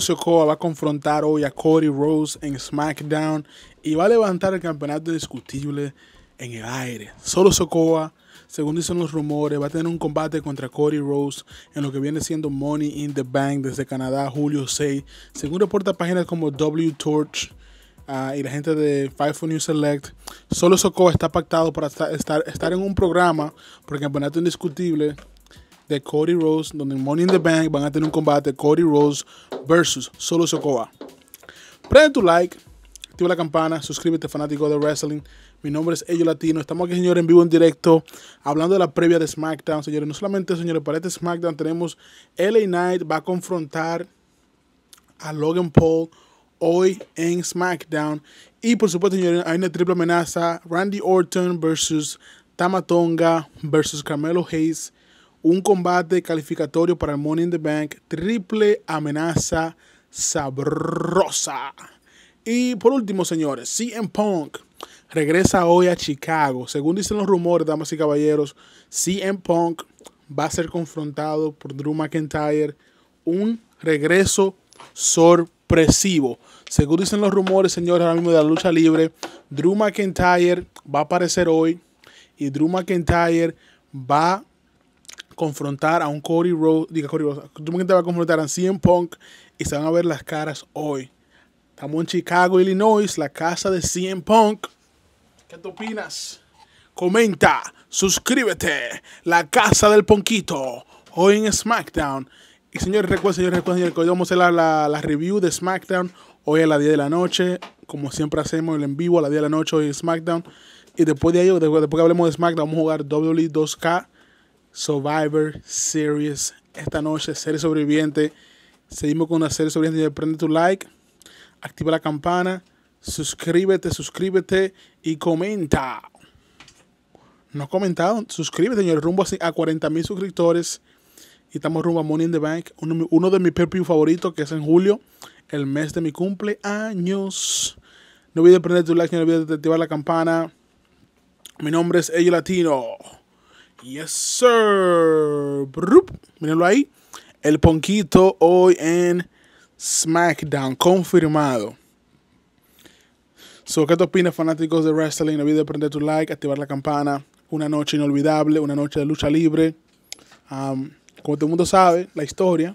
Sokoa va a confrontar hoy a Cody Rose en SmackDown y va a levantar el campeonato discutible en el aire. Solo Sokoa, según dicen los rumores, va a tener un combate contra Cody Rose en lo que viene siendo Money in the Bank desde Canadá, julio 6. Según reporta páginas como W Torch ah, y la gente de Five News Select, solo Sokoa está pactado para estar, estar en un programa por el campeonato indiscutible de Cody Rose, donde Money in the Bank van a tener un combate Cody Rose versus Solo Sokoa. Prende tu like, activa la campana, suscríbete fanático de wrestling. Mi nombre es Ello Latino. Estamos aquí, señores, en vivo, en directo, hablando de la previa de SmackDown, señores. No solamente, señores, para este SmackDown tenemos LA Knight va a confrontar a Logan Paul hoy en SmackDown. Y por supuesto, señores, hay una triple amenaza: Randy Orton versus Tamatonga versus Carmelo Hayes un combate calificatorio para el Money in the Bank, triple amenaza sabrosa. Y por último, señores, CM Punk regresa hoy a Chicago. Según dicen los rumores, damas y caballeros, CM Punk va a ser confrontado por Drew McIntyre. Un regreso sorpresivo. Según dicen los rumores, señores, ahora mismo de la lucha libre, Drew McIntyre va a aparecer hoy y Drew McIntyre va confrontar a un Cody Rhodes, diga Cody Rhodes, tú te va a confrontar a CM Punk y se van a ver las caras hoy. Estamos en Chicago, Illinois, la casa de CM Punk. ¿Qué te opinas? Comenta, suscríbete, la casa del Ponquito, hoy en SmackDown. Y señores, recuerden, señores, recuerden, que hoy vamos a hacer la, la, review de SmackDown, hoy a las 10 de la noche, como siempre hacemos el en vivo a las 10 de la noche, hoy en SmackDown. Y después de ello, después, después que hablemos de SmackDown, vamos a jugar W2K Survivor Series. Esta noche, serie sobreviviente. Seguimos con una serie sobreviviente. Prende tu like, activa la campana, suscríbete, suscríbete y comenta. No comentado, suscríbete, señor. Rumbo a 40 mil suscriptores. Y estamos rumbo a Money in the Bank. Uno, de mis perfil favoritos, que es en julio, el mes de mi cumpleaños. No olvides prender tu like, no olvides activar la campana. Mi nombre es Ello Latino. Yes, sir. Mírenlo ahí. El Ponquito hoy en SmackDown. Confirmado. So, ¿qué te opinas, fanáticos de wrestling? No olvides prender tu like, activar la campana. Una noche inolvidable, una noche de lucha libre. Um, como todo el mundo sabe, la historia,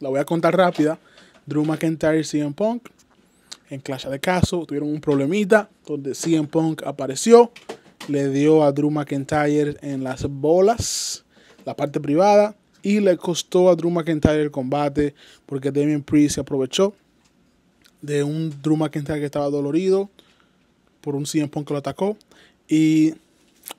la voy a contar rápida. Drew McIntyre y CM Punk en Clash de Caso tuvieron un problemita donde CM Punk apareció le dio a Drew McIntyre en las bolas, la parte privada, y le costó a Drew McIntyre el combate porque Damien Priest se aprovechó de un Drew McIntyre que estaba dolorido por un CM Punk que lo atacó y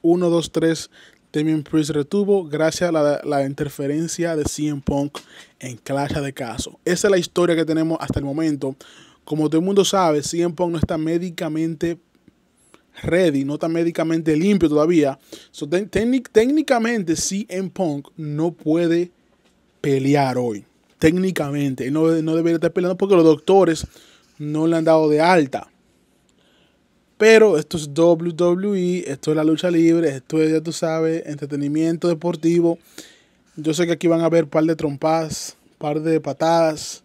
1, 2, 3 Damien Priest retuvo gracias a la, interferencia de CM Punk en clase de Caso. Esa es la historia que tenemos hasta el momento. Como todo el mundo sabe, CM Punk no está médicamente ready, no está médicamente limpio todavía. So, técnicamente, CM Punk no puede pelear hoy. Técnicamente, no, debería estar peleando porque los doctores no le han dado de alta. Pero esto es WWE, esto es la lucha libre, esto es, ya tú sabes, entretenimiento deportivo. Yo sé que aquí van a haber par de trompas, par de patadas.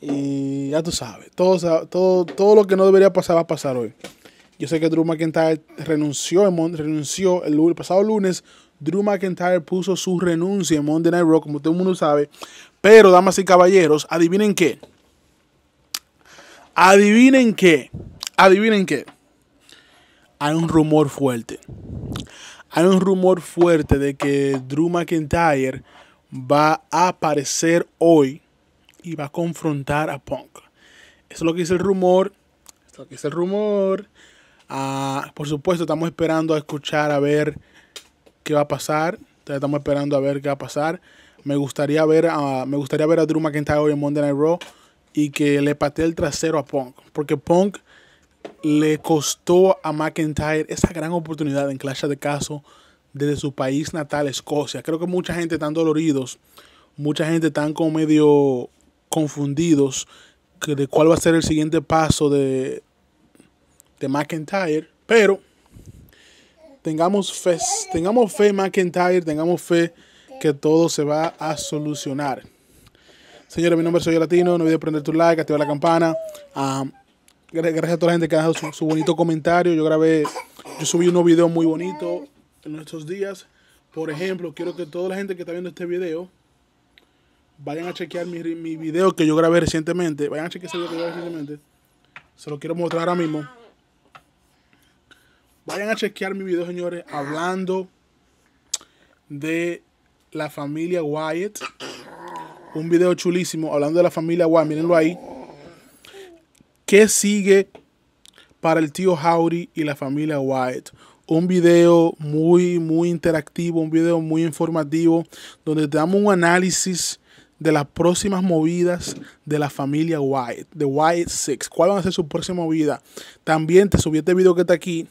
Y ya tú sabes, todo, todo, todo lo que no debería pasar va a pasar hoy. Yo sé que Drew McIntyre renunció, renunció el, el pasado lunes. Drew McIntyre puso su renuncia en Monday Night Raw, como todo el mundo sabe. Pero, damas y caballeros, adivinen qué. Adivinen qué. Adivinen qué. Hay un rumor fuerte. Hay un rumor fuerte de que Drew McIntyre va a aparecer hoy y va a confrontar a Punk. Eso es lo que dice el rumor. Eso es lo que dice el rumor. Ah, por supuesto, estamos esperando a escuchar a ver qué va a pasar. Estamos esperando a ver qué va a pasar. Me gustaría ver a, me gustaría ver a Drew McIntyre hoy en Monday Night Raw y que le patee el trasero a Punk. Porque Punk le costó a McIntyre esa gran oportunidad en Clash de Caso desde su país natal, Escocia. Creo que mucha gente tan doloridos, mucha gente tan como medio confundidos que de cuál va a ser el siguiente paso de, McIntyre, pero tengamos fe, tengamos fe McIntyre, tengamos fe que todo se va a solucionar. Señores, mi nombre es Soy Latino, no olvides prender tu like, activar la campana. Ah, gracias a toda la gente que ha dejado su, bonito comentario. Yo grabé, yo subí unos videos muy bonitos en estos días. Por ejemplo, quiero que toda la gente que está viendo este video vayan a chequear mi, mi video que yo grabé recientemente. Vayan a chequear ese video que grabé recientemente. Se lo quiero mostrar ahora mismo. Vayan a chequear mi video, señores, hablando de la familia Wyatt. Un video chulísimo hablando de la familia Wyatt. Mírenlo ahí. ¿Qué sigue para el tío Howdy y la familia Wyatt? Un video muy, muy interactivo, un video muy informativo, donde te damos un análisis de las próximas movidas de la familia Wyatt, de Wyatt Six. ¿Cuál va a ser su próxima movida? También te subí este video que está aquí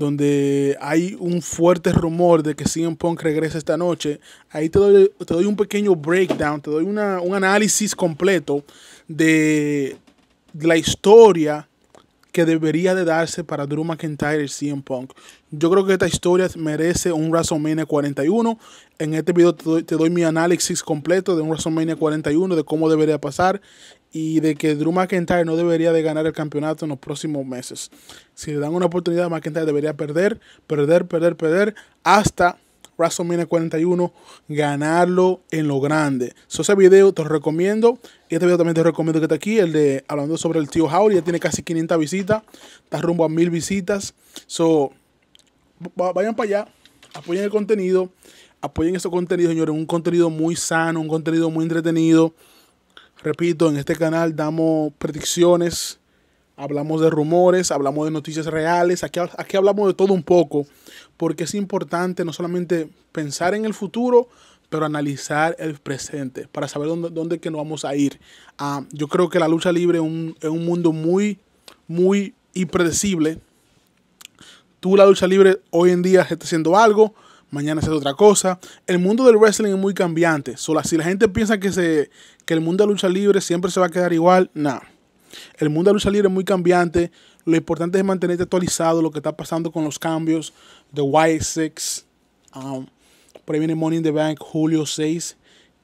donde hay un fuerte rumor de que CM Punk regresa esta noche. Ahí te doy, un pequeño breakdown, te doy una, un análisis completo de la historia que debería de darse para Drew McIntyre y CM Punk. Yo creo que esta historia merece un WrestleMania 41. En este video te doy, mi análisis completo de un WrestleMania 41, de cómo debería pasar y de que Drew McIntyre no debería de ganar el campeonato en los próximos meses. Si le dan una oportunidad, McIntyre debería perder, perder, perder, perder hasta WrestleMania 41 ganarlo en lo grande. So, ese video te lo recomiendo. Y este video también te recomiendo que está aquí, el de hablando sobre el tío Howard. Ya tiene casi 500 visitas. Está rumbo a 1000 visitas. So, vayan para allá. Apoyen el contenido. Apoyen ese contenido señores. Un contenido muy sano, un contenido muy entretenido. Repito, en este canal damos predicciones, hablamos de rumores, hablamos de noticias reales, aquí, aquí hablamos de todo un poco, porque es importante no solamente pensar en el futuro, pero analizar el presente para saber dónde, dónde que nos vamos a ir. Ah, yo creo que la lucha libre es un, mundo muy, muy impredecible. Tú la lucha libre hoy en día está haciendo algo, mañana será otra cosa. El mundo del wrestling es muy cambiante. Solo, si la gente piensa que, se, que el mundo de lucha libre siempre se va a quedar igual, no. El mundo de lucha libre es muy cambiante. Lo importante es mantenerte actualizado, lo que está pasando con los cambios de Y6. Um, por ahí viene Money in the Bank, julio 6.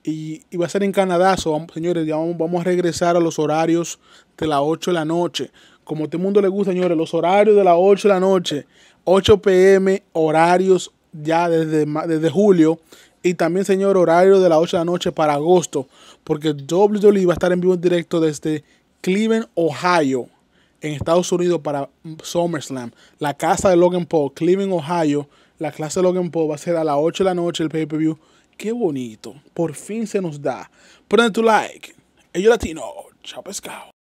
Y, va a ser en Canadá, señores. vamos, a regresar a los horarios de las 8 de la noche. Como a todo el mundo le gusta, señores, los horarios de las 8 de la noche. 8 pm, horarios ya desde, desde julio. Y también, señor, horario de las 8 de la noche para agosto. Porque WWE va a estar en vivo en directo desde Cleveland, Ohio, en Estados Unidos para SummerSlam. La casa de Logan Paul, Cleveland, Ohio. La clase de Logan Paul va a ser a las 8 de la noche el pay-per-view. Qué bonito. Por fin se nos da. Ponle tu like. Ellos latino. Chao pescado.